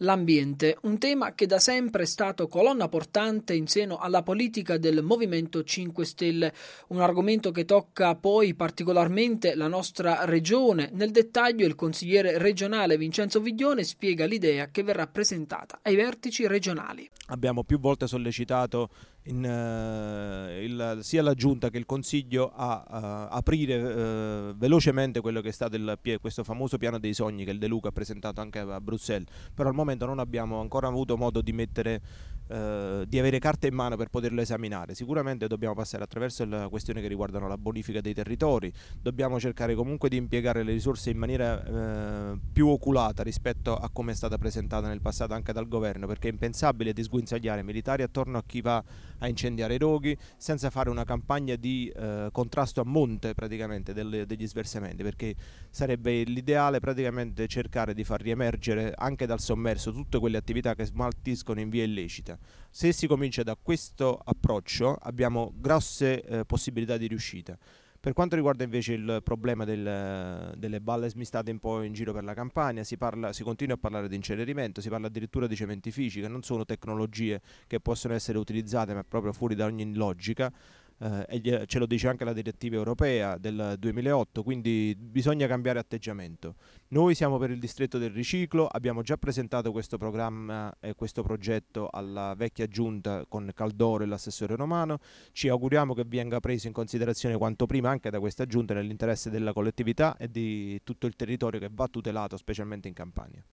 L'ambiente, un tema che da sempre è stato colonna portante in seno alla politica del Movimento 5 Stelle, un argomento che tocca poi particolarmente la nostra regione. Nel dettaglio il consigliere regionale Vincenzo Viglione spiega l'idea che verrà presentata ai vertici regionali. Abbiamo più volte sollecitato in, uh, il, sia la Giunta che il Consiglio a uh, aprire uh, velocemente quello che è stato il, questo famoso piano dei sogni che il De Luca ha presentato anche a Bruxelles, però al momento non abbiamo ancora avuto modo di mettere eh, di avere carte in mano per poterlo esaminare. Sicuramente dobbiamo passare attraverso le questioni che riguardano la bonifica dei territori, dobbiamo cercare comunque di impiegare le risorse in maniera eh, più oculata rispetto a come è stata presentata nel passato anche dal governo, perché è impensabile disguinzagliare militari attorno a chi va a incendiare i roghi senza fare una campagna di eh, contrasto a monte praticamente delle, degli sversamenti, perché sarebbe l'ideale praticamente cercare di far riemergere anche dal sommerso tutte quelle attività che smaltiscono in via illecita. Se si comincia da questo approccio abbiamo grosse eh, possibilità di riuscita. Per quanto riguarda invece il problema del, eh, delle balle smistate un po' in giro per la campagna, si, parla, si, continua a parlare di incenerimento, si parla addirittura di cementifici, che non sono tecnologie che possono essere utilizzate ma proprio fuori da ogni logica. Eh, e ce lo dice anche la direttiva europea del 2008, quindi bisogna cambiare atteggiamento. Noi siamo per il distretto del riciclo, abbiamo già presentato questo programma e questo progetto alla vecchia giunta con Caldoro e l'assessore romano, ci auguriamo che venga preso in considerazione quanto prima anche da questa giunta nell'interesse della collettività e di tutto il territorio che va tutelato specialmente in Campania.